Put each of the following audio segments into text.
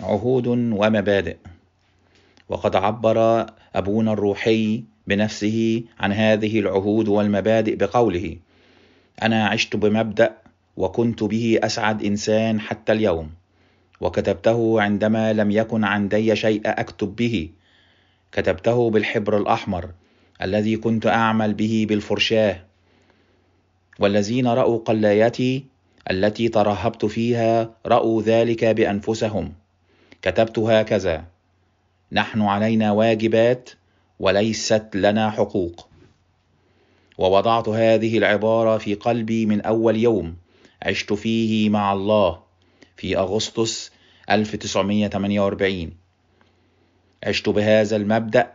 عهود ومبادئ وقد عبر أبونا الروحي بنفسه عن هذه العهود والمبادئ بقوله أنا عشت بمبدأ وكنت به أسعد إنسان حتى اليوم وكتبته عندما لم يكن عندي شيء أكتب به كتبته بالحبر الأحمر الذي كنت أعمل به بالفرشاه والذين رأوا قلايتي التي ترهبت فيها رأوا ذلك بأنفسهم كتبت هكذا نحن علينا واجبات وليست لنا حقوق ووضعت هذه العبارة في قلبي من أول يوم عشت فيه مع الله في أغسطس 1948 عشت بهذا المبدأ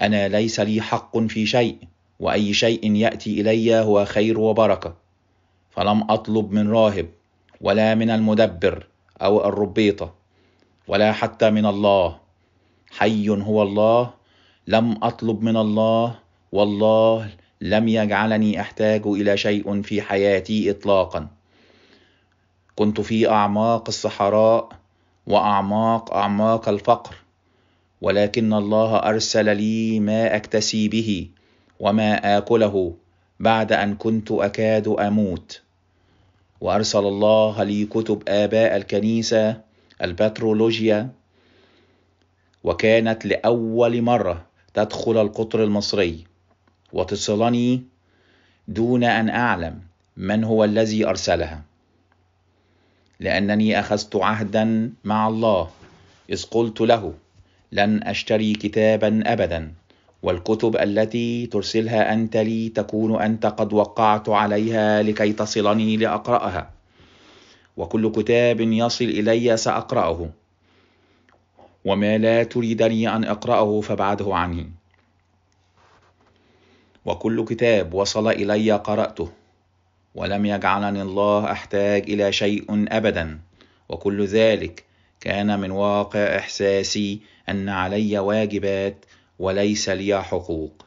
أنا ليس لي حق في شيء وأي شيء يأتي إلي هو خير وبركة فلم أطلب من راهب ولا من المدبر أو الربيطة ولا حتى من الله حي هو الله لم اطلب من الله والله لم يجعلني احتاج الى شيء في حياتي اطلاقا كنت في اعماق الصحراء واعماق اعماق الفقر ولكن الله ارسل لي ما اكتسي به وما اكله بعد ان كنت اكاد اموت وارسل الله لي كتب اباء الكنيسه الباترولوجيا وكانت لأول مرة تدخل القطر المصري وتصلني دون أن أعلم من هو الذي أرسلها لأنني أخذت عهدا مع الله إذ قلت له لن أشتري كتابا أبدا والكتب التي ترسلها أنت لي تكون أنت قد وقعت عليها لكي تصلني لأقرأها وكل كتاب يصل إلي سأقرأه وما لا تريدني أن أقرأه فابعده عني وكل كتاب وصل إلي قرأته ولم يجعلني الله أحتاج إلى شيء أبدا وكل ذلك كان من واقع إحساسي أن علي واجبات وليس لي حقوق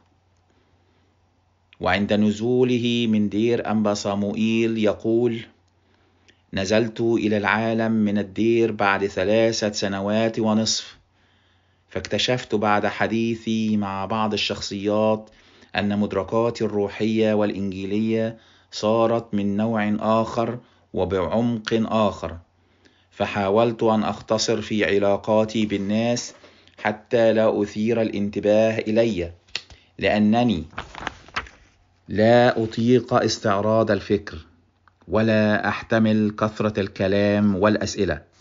وعند نزوله من دير أنبا صموئيل يقول نزلت إلى العالم من الدير بعد ثلاثة سنوات ونصف فاكتشفت بعد حديثي مع بعض الشخصيات أن مدركاتي الروحية والإنجيلية صارت من نوع آخر وبعمق آخر فحاولت أن أختصر في علاقاتي بالناس حتى لا أثير الانتباه إلي لأنني لا أطيق استعراض الفكر ولا احتمل كثره الكلام والاسئله